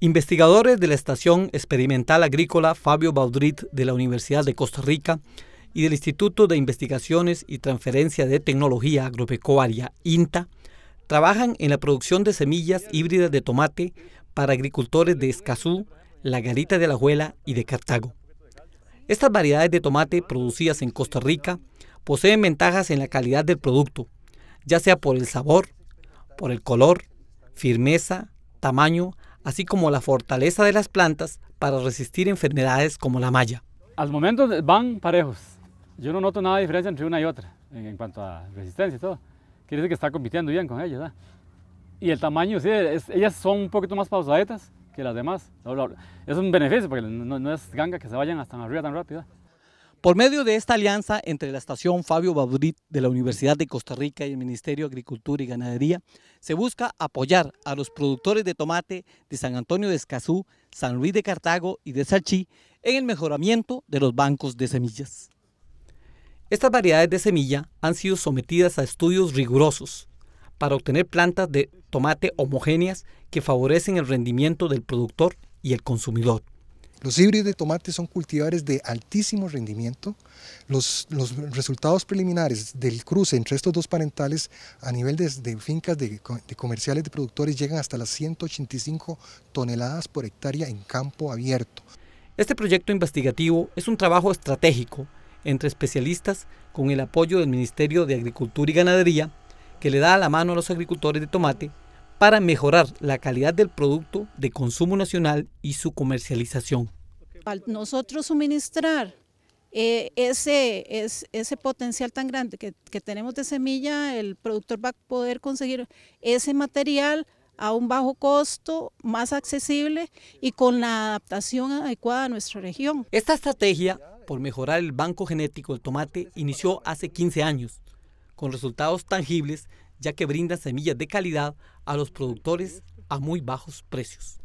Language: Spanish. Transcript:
Investigadores de la Estación Experimental Agrícola Fabio Baudrit de la Universidad de Costa Rica y del Instituto de Investigaciones y Transferencia de Tecnología Agropecuaria, INTA, trabajan en la producción de semillas híbridas de tomate para agricultores de Escazú, La Garita de la Juela y de Cartago. Estas variedades de tomate producidas en Costa Rica poseen ventajas en la calidad del producto, ya sea por el sabor, por el color, firmeza, tamaño, así como la fortaleza de las plantas para resistir enfermedades como la malla. Al momento van parejos. Yo no noto nada de diferencia entre una y otra en, cuanto a resistencia y todo. Quiere decir que está compitiendo bien con ellas. Y el tamaño, sí, ellas son un poquito más pausadetas que las demás. Es un beneficio porque no, no es ganga que se vayan hasta arriba tan rápido. Por medio de esta alianza entre la estación Fabio Baudrit de la Universidad de Costa Rica y el Ministerio de Agricultura y Ganadería, se busca apoyar a los productores de tomate de San Antonio de Escazú, San Luis de Cartago y de Salchí en el mejoramiento de los bancos de semillas. Estas variedades de semilla han sido sometidas a estudios rigurosos para obtener plantas de tomate homogéneas que favorecen el rendimiento del productor y el consumidor. Los híbridos de tomate son cultivares de altísimo rendimiento. Los, resultados preliminares del cruce entre estos dos parentales a nivel de, fincas de, comerciales de productores llegan hasta las 185 toneladas por hectárea en campo abierto. Este proyecto investigativo es un trabajo estratégico entre especialistas con el apoyo del Ministerio de Agricultura y Ganadería que le da la mano a los agricultores de tomate para mejorar la calidad del producto de consumo nacional y su comercialización. Al nosotros suministrar eh, ese, ese potencial tan grande que, que, tenemos de semilla, el productor va a poder conseguir ese material a un bajo costo, más accesible y con la adaptación adecuada a nuestra región. Esta estrategia por mejorar el banco genético del tomate inició hace 15 años, con resultados tangibles ya que brinda semillas de calidad a los productores a muy bajos precios.